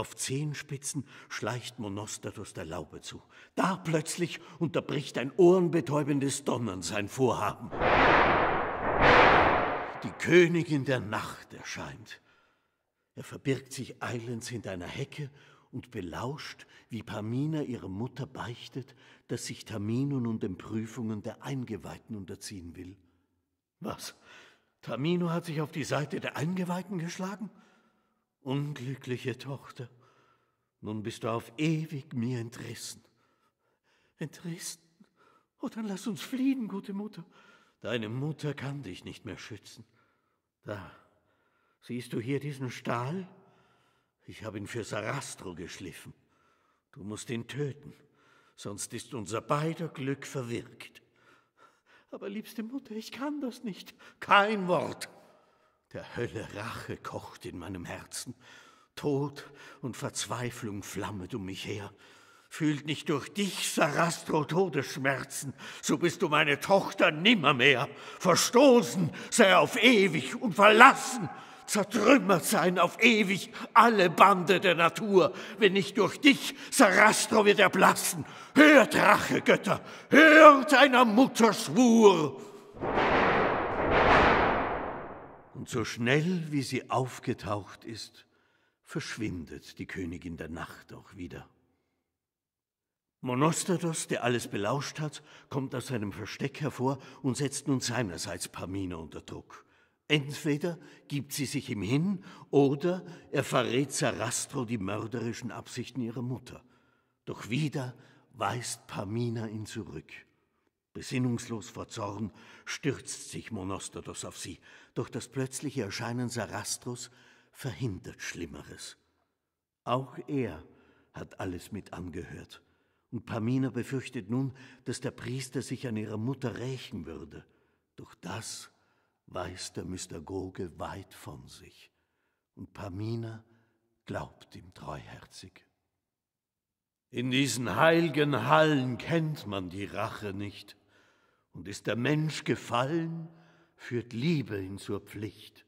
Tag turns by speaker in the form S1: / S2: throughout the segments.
S1: Auf Zehenspitzen schleicht Monostatos der Laube zu. Da plötzlich unterbricht ein ohrenbetäubendes Donnern sein Vorhaben. Die Königin der Nacht erscheint. Er verbirgt sich eilends hinter einer Hecke und belauscht, wie Pamina ihre Mutter beichtet, dass sich Tamino nun den Prüfungen der Eingeweihten unterziehen will. Was? Tamino hat sich auf die Seite der Eingeweihten geschlagen? Unglückliche Tochter, nun bist du auf ewig mir entrissen. Entrissen? Oh, dann lass uns fliehen, gute Mutter. Deine Mutter kann dich nicht mehr schützen. Da, siehst du hier diesen Stahl? Ich habe ihn für Sarastro geschliffen. Du musst ihn töten, sonst ist unser beider Glück verwirkt. Aber liebste Mutter, ich kann das nicht. Kein Wort. Der Hölle Rache kocht in meinem Herzen. Tod und Verzweiflung flammet um mich her. Fühlt nicht durch dich, Sarastro, Todesschmerzen, so bist du meine Tochter nimmermehr. Verstoßen sei auf ewig und verlassen, zertrümmert sein auf ewig alle Bande der Natur. Wenn nicht durch dich, Sarastro wird erblassen. Hört, Rachegötter, hört einer Mutter Schwur. Und so schnell, wie sie aufgetaucht ist, verschwindet die Königin der Nacht auch wieder. Monostatos, der alles belauscht hat, kommt aus seinem Versteck hervor und setzt nun seinerseits Pamina unter Druck. Entweder gibt sie sich ihm hin oder er verrät Sarastro die mörderischen Absichten ihrer Mutter. Doch wieder weist Pamina ihn zurück. Besinnungslos vor Zorn stürzt sich Monostodos auf sie, doch das plötzliche Erscheinen Sarastros verhindert Schlimmeres. Auch er hat alles mit angehört, und Pamina befürchtet nun, dass der Priester sich an ihrer Mutter rächen würde. Doch das weiß der Mystagoge weit von sich, und Pamina glaubt ihm treuherzig. In diesen heiligen Hallen kennt man die Rache nicht, und ist der Mensch gefallen, führt Liebe ihn zur Pflicht.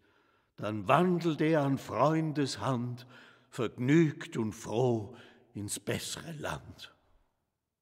S1: Dann wandelt er an Freundes Hand, vergnügt und froh ins bessere Land.